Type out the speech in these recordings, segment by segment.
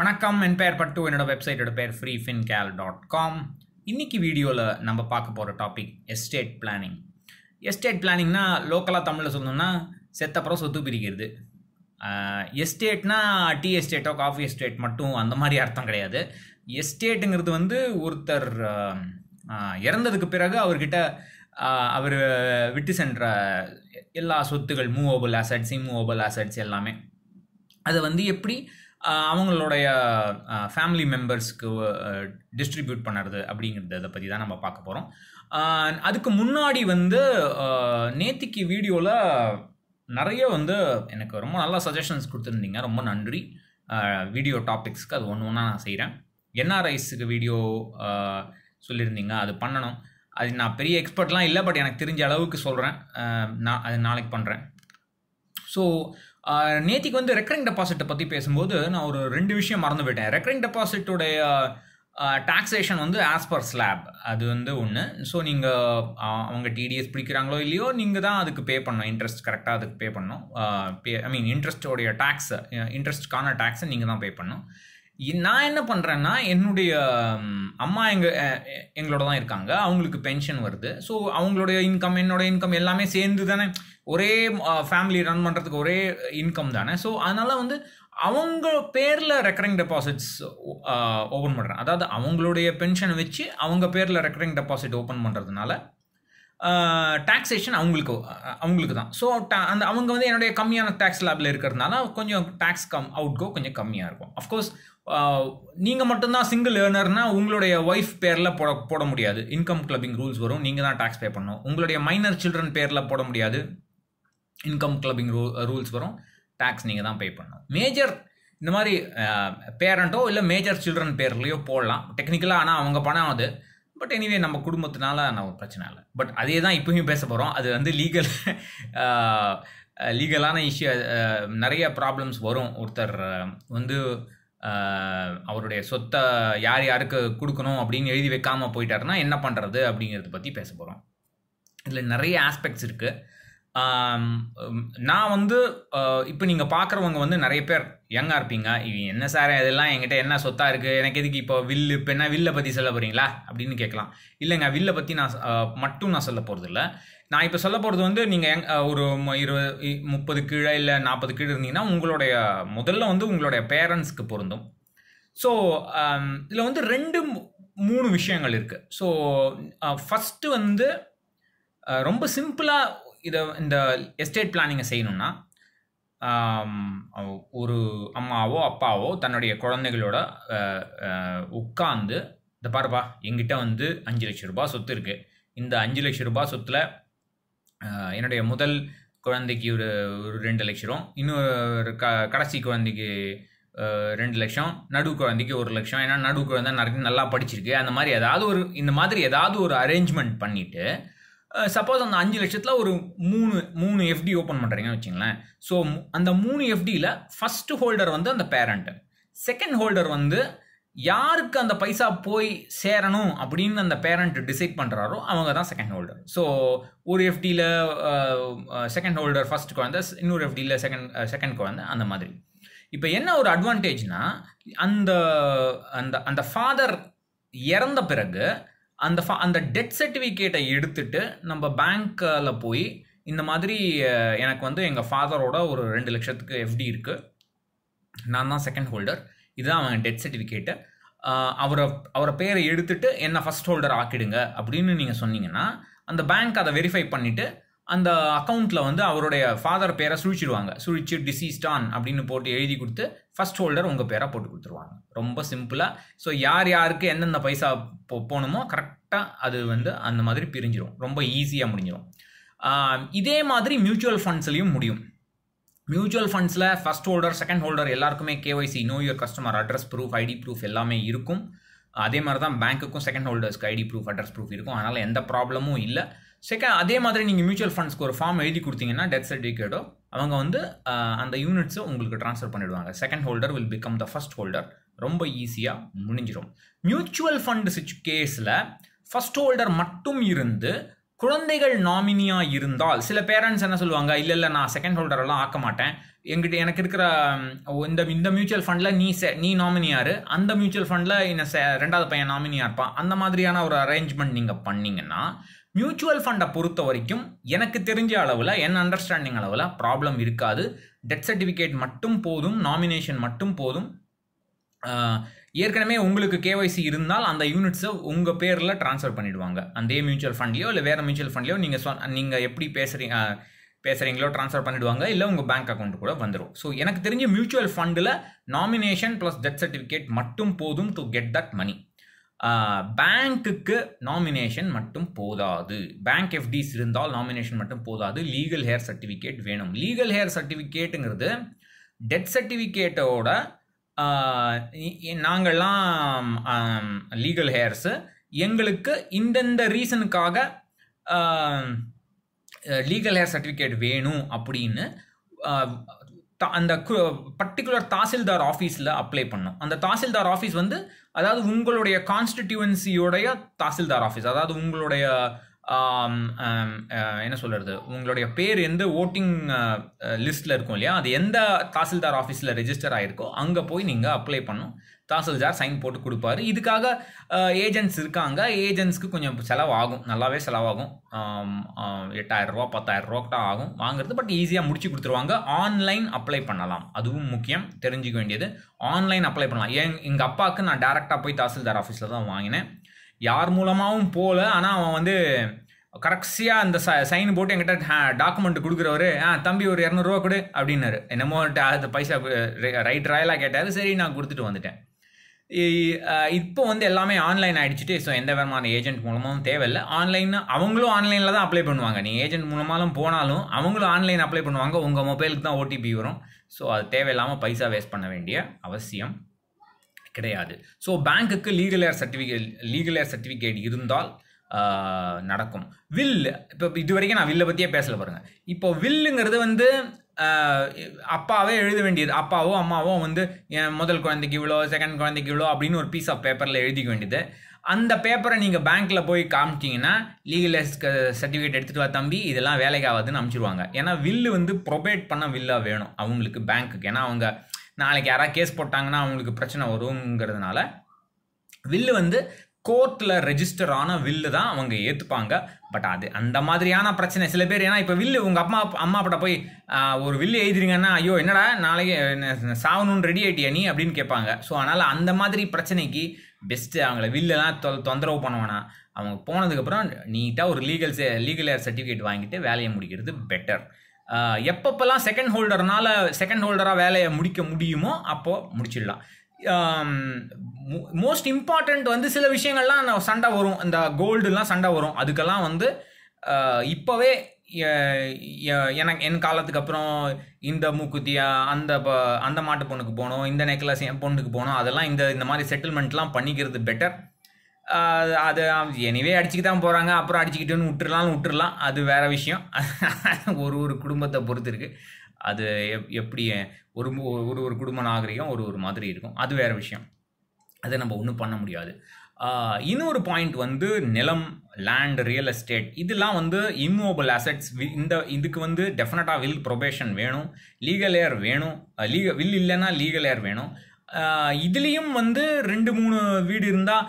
வணக்கம் என் பெயர் பட்டு என்னோட வெப்சைட்டோட பேர் ஃப்ரீ கேல் டாட் காம் இன்றைக்கி வீடியோவில் நம்ம பார்க்க போகிற டாபிக் எஸ்டேட் பிளானிங் எஸ்டேட் பிளானிங்னா லோக்கலாக தமிழில் சொன்னோம்னா செத்தப்புறம் சொத்து பிரிக்கிறது எஸ்டேட்னா டீ எஸ்டேட்டோ காஃபி எஸ்டேட் மட்டும் அந்த மாதிரி அர்த்தம் கிடையாது எஸ்டேட்டுங்கிறது வந்து ஒருத்தர் இறந்ததுக்கு பிறகு அவர்கிட்ட அவர் விட்டு சென்ற எல்லா சொத்துகள் மூவபிள் அசட்ஸ் இம்மூவபிள் அசட்ஸ் எல்லாமே அதை வந்து எப்படி அவங்களுடைய ஃபேமிலி மெம்பர்ஸ்க்கு டிஸ்ட்ரிபியூட் பண்ணுறது அப்படிங்கிறத பற்றி தான் நம்ம பார்க்க போகிறோம் அதுக்கு முன்னாடி வந்து நேத்திக்கு வீடியோவில் நிறைய வந்து எனக்கு ரொம்ப நல்ல சஜஷன்ஸ் கொடுத்துருந்தீங்க ரொம்ப நன்றி வீடியோ டாபிக்ஸ்க்கு அது ஒன்று ஒன்றா நான் செய்கிறேன் என்ஆர்ஐஸுக்கு வீடியோ சொல்லியிருந்தீங்க அது பண்ணணும் அது நான் பெரிய எக்ஸ்பர்ட்லாம் இல்லை பட் எனக்கு தெரிஞ்ச அளவுக்கு சொல்கிறேன் நான் அது நாளைக்கு பண்ணுறேன் ஸோ நேத்திக்கு வந்து ரெக்கரிங் டெபாசிட்டை பற்றி பேசும்போது நான் ஒரு ரெண்டு விஷயம் மறந்து போயிட்டேன் ரெக்கரிங் டெபாசிட்டுடைய டாக்ஸேஷன் வந்து ஆஸ் பர் ஸ்லாப் அது வந்து ஒன்று ஸோ நீங்கள் அவங்க டிடிஎஸ் பிடிக்கிறாங்களோ இல்லையோ நீங்கள் தான் அதுக்கு பே பண்ணணும் இன்ட்ரெஸ்ட் கரெக்டாக அதுக்கு பே பண்ணணும் பே ஐ மீன் இன்ட்ரெஸ்டோடைய டேக்ஸை இன்ட்ரெஸ்ட்கான டேக்ஸை நீங்கள் தான் பே பண்ணணும் நான் என்ன பண்ணுறேன்னா என்னுடைய அம்மா எங்கள் எங்களோட தான் இருக்காங்க அவங்களுக்கு பென்ஷன் வருது ஸோ அவங்களுடைய இன்கம் என்னோட இன்கம் எல்லாமே சேர்ந்து தானே ஒரே ஃபேமிலி ரன் பண்ணுறதுக்கு ஒரே இன்கம் தானே ஸோ அதனால் வந்து அவங்க பேரில் ரெக்கரிங் டெபாசிட்ஸ் ஓப்பன் பண்ணுறேன் அதாவது அவங்களுடைய பென்ஷனை வச்சு அவங்க பேரில் ரெக்கரிங் டெபாசிட் ஓப்பன் பண்ணுறதுனால டேக்ஸேஷன் அவங்களுக்கு அவங்களுக்கு தான் ஸோ அந்த அவங்க வந்து என்னுடைய கம்மியான டேக்ஸ் லேபில் இருக்கிறதுனால கொஞ்சம் டேக்ஸ் கம் அவுட்கோ கொஞ்சம் கம்மியாக இருக்கும் அஃப்கோர்ஸ் நீங்கள் மட்டும்தான் சிங்கிள் ஏர்னர்னா உங்களுடைய ஒய்ஃப் பேரில் போட போட முடியாது இன்கம் கிளப்பிங் ரூல்ஸ் வரும் நீங்கள் தான் டேக்ஸ் பே பண்ணணும் உங்களுடைய மைனர் சில்ட்ரன் பேரில் போட முடியாது இன்கம் கிளப்பிங் ரூ ரூல்ஸ் வரும் டேக்ஸ் நீங்கள் தான் பே பண்ணணும் மேஜர் இந்த மாதிரி பேரண்ட்டோ இல்லை மேஜர் சில்ட்ரன் பேர்லேயோ போடலாம் டெக்னிக்கலாக ஆனால் அவங்க பணம் அது பட் எனிவே நம்ம குடும்பத்தினால நம்ம பிரச்சனை இல்லை பட் அதே தான் இப்போயும் பேச போகிறோம் அது வந்து லீகல் லீகலான இஷ்யூ நிறைய ப்ராப்ளம்ஸ் வரும் ஒருத்தர் வந்து அவருடைய சொத்தை யார் யாருக்கு கொடுக்கணும் அப்படின்னு எழுதி வைக்காமல் போயிட்டாருன்னா என்ன பண்ணுறது அப்படிங்கிறத பற்றி பேச போகிறோம் இதில் நிறைய ஆஸ்பெக்ட்ஸ் இருக்குது நான் வந்து இப்போ நீங்கள் பார்க்குறவங்க வந்து நிறைய பேர் யங்காக இருப்பீங்க இது என்ன சார் இதெல்லாம் என்கிட்ட என்ன சொத்தாக இருக்குது எனக்கு எதுக்கு இப்போ வில்லு இப்போ என்ன வில்லை பற்றி சொல்ல போகிறீங்களா அப்படின்னு கேட்கலாம் இல்லைங்க வில்லை பற்றி நான் மட்டும் நான் சொல்ல போகிறது இல்லை நான் இப்போ சொல்ல போகிறது வந்து நீங்கள் எங் ஒரு இருபது முப்பது கீழே இல்லை நாற்பது கீழே இருந்தீங்கன்னா உங்களுடைய முதல்ல வந்து உங்களுடைய பேரண்ட்ஸ்க்கு பொருந்தும் ஸோ இதில் வந்து ரெண்டு மூணு விஷயங்கள் இருக்குது ஸோ ஃபஸ்ட்டு வந்து ரொம்ப சிம்பிளாக இதை இந்த எஸ்டேட் பிளானிங்கை செய்யணும்னா ஒரு அம்மாவோ அப்பாவோ தன்னுடைய குழந்தைகளோட உட்காந்து இந்த பாருப்பா எங்கிட்ட வந்து அஞ்சு லட்ச ரூபா சொத்து இருக்குது இந்த அஞ்சு லட்ச ரூபா சொத்தில் என்னுடைய முதல் குழந்தைக்கு ஒரு ஒரு ரெண்டு லட்சம் இன்னொரு க கடைசி குழந்தைக்கு ரெண்டு லட்சம் நடு குழந்தைக்கு ஒரு லட்சம் ஏன்னா நடு குழந்தை நிறைய நல்லா படிச்சிருக்கு அந்த மாதிரி ஏதாவது ஒரு இந்த மாதிரி ஏதாவது ஒரு அரேஞ்ச்மெண்ட் பண்ணிவிட்டு சப்போஸ் அந்த அஞ்சு லட்சத்தில் ஒரு மூணு மூணு எஃப்டி ஓப்பன் பண்ணுறீங்கன்னு வச்சுங்களேன் ஸோ அந்த மூணு எஃப்டியில் ஃபஸ்ட்டு ஹோல்டர் வந்து அந்த பேரண்ட்டு செகண்ட் ஹோல்டர் வந்து யாருக்கு அந்த பைசா போய் சேரணும் அப்படின்னு அந்த பேரண்ட் டிசைட் பண்ணுறாரோ அவங்க தான் செகண்ட் ஹோல்டர் ஸோ ஒரு எஃப்டியில் செகண்ட் ஹோல்டர் ஃபஸ்ட் குழந்த இன்னொரு எஃப்டியில் செகண்ட் செகண்ட் குழந்த அந்த மாதிரி இப்போ என்ன ஒரு அட்வான்டேஜ்னா அந்த அந்த அந்த ஃபாதர் இறந்த பிறகு அந்த ஃபா அந்த டெத் சர்டிஃபிகேட்டை எடுத்துட்டு நம்ம பேங்க்கில் போய் இந்த மாதிரி எனக்கு வந்து எங்கள் ஃபாதரோட ஒரு ரெண்டு லட்சத்துக்கு எஃப்டி இருக்குது நான் தான் செகண்ட் ஹோல்டர் இதுதான் அவங்க டெத் சர்டிஃபிகேட்டு அவரை அவரை பேரை எடுத்துட்டு என்னை ஃபஸ்ட் ஹோல்டர் ஆக்கிடுங்க அப்படின்னு நீங்கள் சொன்னீங்கன்னா அந்த பேங்க் அதை வெரிஃபை பண்ணிவிட்டு அந்த அக்கௌண்ட்டில் வந்து அவருடைய ஃபாதர் பேரை சுழிச்சிடுவாங்க சுழிச்சு டிசீஸ்டான் அப்படின்னு போட்டு எழுதி கொடுத்து ஃபர்ஸ்ட் ஹோல்டர் உங்கள் பேரை போட்டு கொடுத்துருவாங்க ரொம்ப சிம்பிளாக ஸோ யார் யாருக்கு எந்தெந்த பைசா போ போகணுமோ கரெக்டாக அது வந்து அந்த மாதிரி பிரிஞ்சிடும் ரொம்ப ஈஸியாக முடிஞ்சிடும் இதே மாதிரி மியூச்சுவல் ஃபண்ட்ஸ்லேயும் முடியும் mutual ஃபண்ட்ஸில் first holder second holder எல்லாருக்குமே KYC no your customer address proof ID proof எல்லாமே இருக்கும் அதே மாதிரி தான் பேங்க்குக்கும் second ஹோல்டர்ஸ்க்கு ID proof address proof இருக்கும் அதனால் எந்த ப்ராப்ளமும் இல்லை செகண்ட் அதே மாதிரி நீங்கள் மியூச்சுவல் ஃபண்ட்ஸ்க்கு ஒரு ஃபார்ம் எழுதி கொடுத்தீங்கன்னா டெத் சர்டிஃபிகேட்டோ அவங்க வந்து அந்த யூனிட்ஸை உங்களுக்கு ட்ரான்ஸ்ஃபர் பண்ணிவிடுவாங்க second holder will become the first holder ரொம்ப ஈஸியாக முடிஞ்சிடும் மியூச்சுவல் ஃபண்டு கேஸில் ஃபஸ்ட் ஹோல்டர் மட்டும் இருந்து குழந்தைகள் நாமினியாக இருந்தால் சில பேரண்ட்ஸ் என்ன சொல்லுவாங்க இல்லை இல்லை நான் செகண்ட் ஹோல்டரெல்லாம் ஆக்க மாட்டேன் எங்கிட்ட எனக்கு இருக்கிற இந்த இந்த மியூச்சுவல் ஃபண்டில் நீ செ நீ நாமினியார் அந்த மியூச்சுவல் ஃபண்டில் என்ன செ ரெண்டாவது பையன் நாமினியாக இருப்பான் அந்த மாதிரியான ஒரு அரேஞ்ச்மெண்ட் நீங்கள் பண்ணிங்கன்னா மியூச்சுவல் ஃபண்டை பொறுத்த வரைக்கும் எனக்கு தெரிஞ்ச அளவில் என் அண்டர்ஸ்டாண்டிங் அளவில் ப்ராப்ளம் இருக்காது டெத் சர்டிஃபிகேட் மட்டும் போதும் நாமினேஷன் மட்டும் போதும் ஏற்கனவே உங்களுக்கு கேஒய்சி இருந்தால் அந்த யூனிட்ஸை உங்கள் பேரில் ட்ரான்ஸ்ஃபர் பண்ணிவிடுவாங்க அதே மியூச்சுவல் ஃபண்ட்லேயோ இல்லை வேறு மியூச்சுவல் ஃபண்ட்லேயோ நீங்கள் சொ நீங்கள் எப்படி பேசுகிறீங்க பேசுகிறீங்களோ ட்ரான்ஸ்ஃபர் பண்ணிவிடுவாங்க இல்லை உங்கள் பேங்க் அக்கௌண்ட் கூட வந்துடும் ஸோ எனக்கு தெரிஞ்ச மியூச்சுவல் ஃபண்டில் நாமினேஷன் ப்ளஸ் டெத் சர்டிஃபிகேட் மட்டும் போதும் டு கெட் தட் மணி பேங்க்குக்கு நாமினேஷன் மட்டும் போதாது பேங்க் எஃப்டிஸ் இருந்தால் நாமினேஷன் மட்டும் போதாது லீகல் ஹேர் சர்டிஃபிகேட் வேணும் லீகல் ஹேர் சர்டிஃபிகேட்டுங்கிறது டெத் சர்டிஃபிகேட்டோட நாங்கள்லாம் லீகல் ஹேர்ஸு எங்களுக்கு இந்தந்த ரீசனுக்காக லீகல் ஹேர் சர்டிஃபிகேட் வேணும் அப்படின்னு அந்த பர்டிகுலர் தாசில்தார் ஆஃபீஸில் அப்ளை பண்ணோம் அந்த தாசில்தார் ஆஃபீஸ் வந்து அதாவது உங்களுடைய கான்ஸ்டிடியூவன்சியோடைய தாசில்தார் ஆஃபீஸ் அதாவது உங்களுடைய என்ன சொல்கிறது உங்களுடைய பேர் எந்த ஓட்டிங் லிஸ்ட்டில் இருக்கும் இல்லையா அது எந்த தாசில்தார் ஆஃபீஸில் ரெஜிஸ்டர் ஆகிருக்கோ அங்கே போய் நீங்கள் அப்ளை பண்ணும் தாசில்தார் சைன் போட்டு கொடுப்பாரு இதுக்காக ஏஜென்ட்ஸ் இருக்காங்க ஏஜென்ட்ஸ்க்கு கொஞ்சம் செலவாகும் நல்லாவே செலவாகும் எட்டாயிரரூவா பத்தாயிரரூவாக்கிட்ட ஆகும் வாங்குறது பட் ஈஸியாக முடிச்சு கொடுத்துருவாங்க ஆன்லைன் அப்ளை பண்ணலாம் அதுவும் முக்கியம் தெரிஞ்சுக்க வேண்டியது ஆன்லைன் அப்ளை பண்ணலாம் ஏன் எங்கள் அப்பாவுக்கு நான் டேரெக்டாக போய் தாசில்தார் ஆஃபீஸில் தான் வாங்கினேன் யார் மூலமாகவும் போகல ஆனால் அவன் வந்து கரெக்டியாக அந்த ச சைன் போட்டு என்கிட்ட டாக்குமெண்ட் கொடுக்குறவரு ஆ தம்பி ஒரு இரநூறுவா கொடு அப்படின்னாரு என்னமோ அந்த பைசா ரைட் ராயலாக கேட்டார் சரி நான் கொடுத்துட்டு வந்துட்டேன் இப்போ வந்து எல்லாமே ஆன்லைன் ஆகிடுச்சிட்டு ஸோ எந்த விதமான ஏஜென்ட் மூலமாகவும் தேவையில்லை ஆன்லைன் அவங்களும் ஆன்லைனில் தான் அப்ளை பண்ணுவாங்க நீ ஏஜென்ட் மூலமாலும் போனாலும் அவங்களும் ஆன்லைன் அப்ளை பண்ணுவாங்க உங்கள் மொபைலுக்கு தான் ஓடிபி வரும் ஸோ அது தேவையில்லாமல் பைசா வேஸ்ட் பண்ண வேண்டிய அவசியம் கிடையாது ஸோ பேங்க்குக்கு legal heir certificate legal heir certificate இருந்தால் நடக்கும் வில் இப்போ இது வரைக்கும் நான் வில்லை பற்றியே பேசல பாருங்கள் இப்போ வில்லுங்கிறது வந்து அப்பாவே எழுத வேண்டியது அப்பாவோ அம்மாவோ வந்து என் முதல் குழந்தைக்கு இவ்வளோ செகண்ட் குழந்தைக்கு இவ்வளோ அப்படின்னு ஒரு பீஸ் ஆஃப் பேப்பரில் எழுதிக்க வேண்டியது அந்த பேப்பரை நீங்கள் பேங்க்கில் போய் காமிச்சிங்கன்னா லீகல் சர்டிஃபிகேட் எடுத்துகிட்டு வா தம்பி இதெல்லாம் வேலைக்கு ஆகாதுன்னு அனுப்பிச்சிடுவாங்க ஏன்னா வில்லு வந்து ப்ரொபேட் பண்ண வில்லாக வேணும் அவங்களுக்கு பேங்க்குக்கு ஏன்னா அவங்க நாளைக்கு யாராவது கேஸ் போட்டாங்கன்னா அவங்களுக்கு பிரச்சனை வருங்கிறதுனால வில்லு வந்து கோர்ட்டில் ரெஜிஸ்டர் ஆன வில்லு தான் அவங்க ஏற்றுப்பாங்க பட் அது அந்த மாதிரியான பிரச்சனை சில பேர் ஏன்னா இப்போ வில்லு உங்கள் அம்மா அம்மா அப்பட போய் ஒரு வில்லு எழுதிருங்கன்னா ஐயோ என்னடா நாளைக்கு சாவணுன்னு ரெடி ஆகிட்டியா நீ அப்படின்னு கேட்பாங்க ஸோ அதனால் அந்த மாதிரி பிரச்சனைக்கு பெஸ்ட்டு அவங்கள வில்லெலாம் தொ தொந்தரவு பண்ணுவானா அவங்க போனதுக்கப்புறம் நீட்டாக ஒரு லீகல் லீகல் ஏர் சர்டிஃபிகேட் வாங்கிட்டு வேலையை முடிக்கிறது பெட்டர் எப்பப்பெல்லாம் செகண்ட் ஹோல்டர்னால் செகண்ட் ஹோல்டராக வேலையை முடிக்க முடியுமோ அப்போது முடிச்சிடலாம் மோஸ்ட் இம்பார்ட்டண்ட் வந்து சில விஷயங்கள்லாம் சண்டை வரும் இந்த கோல்டுலாம் சண்டை வரும் அதுக்கெல்லாம் வந்து இப்போவே எனக்கு என் காலத்துக்கு அப்புறம் இந்த மூக்குத்தியா அந்த அந்த மாட்டு பொண்ணுக்கு போகணும் இந்த நெக்லஸ் என் பொண்ணுக்கு போகணும் அதெல்லாம் இந்த இந்த மாதிரி செட்டில்மெண்ட்லாம் பண்ணிக்கிறது பெட்டர் அது எனிவே அடிச்சுக்க தான் போகிறாங்க அப்புறம் அடிச்சுக்கிட்டோன்னு விட்டுறலாம்னு விட்டுறலாம் அது வேறு விஷயம் ஒரு ஒரு குடும்பத்தை பொறுத்து இருக்குது அது எப் எப்படி ஒரு ஒரு ஒரு குடும்ப நாகரிகம் ஒரு ஒரு மாதிரி இருக்கும் அது வேறு விஷயம் அதை நம்ம ஒன்றும் பண்ண முடியாது இன்னொரு பாயிண்ட் வந்து நிலம் லேண்ட் ரியல் எஸ்டேட் இதெல்லாம் வந்து இம்மூவபிள் அசட்ஸ் இந்த இதுக்கு வந்து டெஃபினட்டாக வில் ப்ரொபேஷன் வேணும் லீகல் ஏர் வேணும் லீக வில் இல்லைன்னா லீகல் ஏர் வேணும் இதுலேயும் வந்து ரெண்டு மூணு வீடு இருந்தால்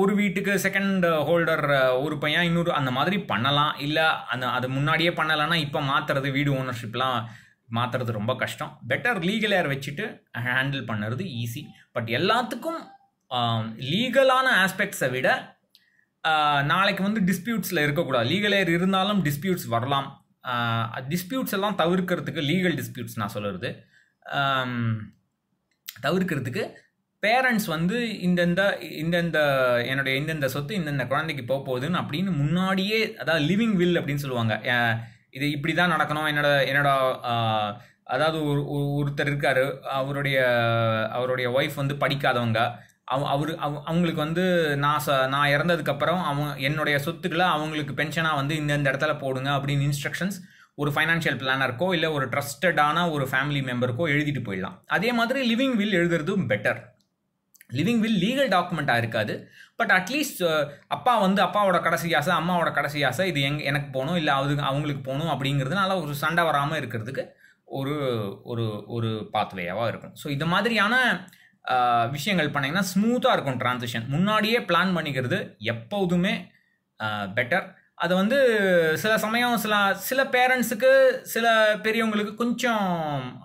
ஒரு வீட்டுக்கு செகண்ட் ஹோல்டர் ஒரு பையன் இன்னொரு அந்த மாதிரி பண்ணலாம் இல்லை அந்த அது முன்னாடியே பண்ணலைன்னா இப்போ மாற்றுறது வீடு ஓனர்ஷிப்லாம் மாற்றுறது ரொம்ப கஷ்டம் பெட்டர் லீகல் ஏர் வச்சுட்டு ஹேண்டில் பண்ணுறது ஈஸி பட் எல்லாத்துக்கும் லீகலான ஆஸ்பெக்ட்ஸை விட நாளைக்கு வந்து டிஸ்பியூட்ஸில் இருக்கக்கூடாது லீகல் ஏர் இருந்தாலும் டிஸ்பியூட்ஸ் வரலாம் டிஸ்பியூட்ஸ் எல்லாம் தவிர்க்கிறதுக்கு லீகல் டிஸ்பியூட்ஸ் நான் சொல்கிறது தவிர்க்கிறதுக்கு பேரண்ட்ஸ் வந்து இந்தந்த இந்தந்த என்னுடைய இந்தெந்த சொத்து இந்தந்த குழந்தைக்கு போக போகுதுன்னு அப்படின்னு முன்னாடியே அதாவது லிவிங் வில் அப்படின்னு சொல்லுவாங்க இது இப்படி தான் நடக்கணும் என்னோட என்னோட அதாவது ஒரு ஒருத்தர் இருக்கார் அவருடைய அவருடைய ஒய்ஃப் வந்து படிக்காதவங்க அவ அவர் அவங்களுக்கு வந்து நான் ச நான் இறந்ததுக்கப்புறம் அவங்க என்னுடைய சொத்துக்களை அவங்களுக்கு பென்ஷனாக வந்து இந்தந்த இடத்துல போடுங்க அப்படின்னு இன்ஸ்ட்ரக்ஷன்ஸ் ஒரு ஃபைனான்ஷியல் பிளானருக்கோ இல்லை ஒரு ட்ரஸ்டடான ஒரு ஃபேமிலி மெம்பருக்கோ எழுதிட்டு போயிடலாம் அதே மாதிரி லிவிங் வில் எழுதுறதும் பெட்டர் லிவிங் வில் லீகல் டாக்குமெண்ட்டாக இருக்காது பட் அட்லீஸ்ட் அப்பா வந்து அப்பாவோட கடைசி ஆசை அம்மாவோட கடைசி ஆசை இது எங் எனக்கு போகணும் இல்லை அது அவங்களுக்கு போகணும் அப்படிங்கிறதுனால ஒரு சண்டை வராமல் இருக்கிறதுக்கு ஒரு ஒரு ஒரு பாத்வேயாவாக இருக்கும் ஸோ இந்த மாதிரியான விஷயங்கள் பண்ணிங்கன்னா ஸ்மூத்தாக இருக்கும் ட்ரான்சிஷன் முன்னாடியே பிளான் பண்ணிக்கிறது எப்போதுமே பெட்டர் அது வந்து சில சமயம் சில சில பேரண்ட்ஸுக்கு சில பெரியவங்களுக்கு கொஞ்சம்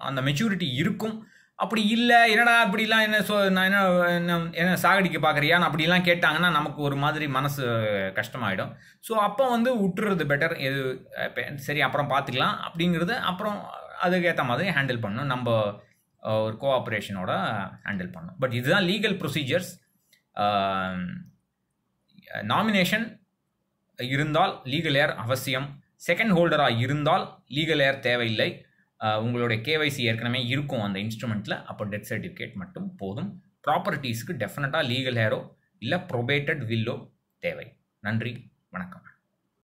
அந்த மெச்சூரிட்டி இருக்கும் அப்படி இல்லை என்னடா அப்படிலாம் என்ன சொ நான் என்ன என்ன சாகடிக்க பார்க்குறியான்னு அப்படிலாம் கேட்டாங்கன்னா நமக்கு ஒரு மாதிரி மனசு கஷ்டமாயிடும் ஸோ அப்போ வந்து விட்டுறது பெட்டர் எது சரி அப்புறம் பார்த்துக்கலாம் அப்படிங்கிறது அப்புறம் அதுக்கேற்ற மாதிரி ஹேண்டில் பண்ணணும் நம்ம ஒரு கோஆப்ரேஷனோட ஹேண்டில் பண்ணணும் பட் இதுதான் லீகல் ப்ரொசீஜர்ஸ் நாமினேஷன் இருந்தால் லீகல் ஏர் அவசியம் செகண்ட் ஹோல்டராக இருந்தால் லீகல் ஏர் தேவையில்லை உங்களுடைய கேவைசி ஏற்கனவே இருக்கும் அந்த இன்ஸ்ட்ருமெண்ட்டில் அப்போ டெத் சர்டிஃபிகேட் மட்டும் போதும் ப்ராப்பர்ட்டிஸ்க்கு டெஃபினட்டாக லீகல் ஹேரோ இல்லை ப்ரொபேட்டட் வில்லோ தேவை நன்றி வணக்கம்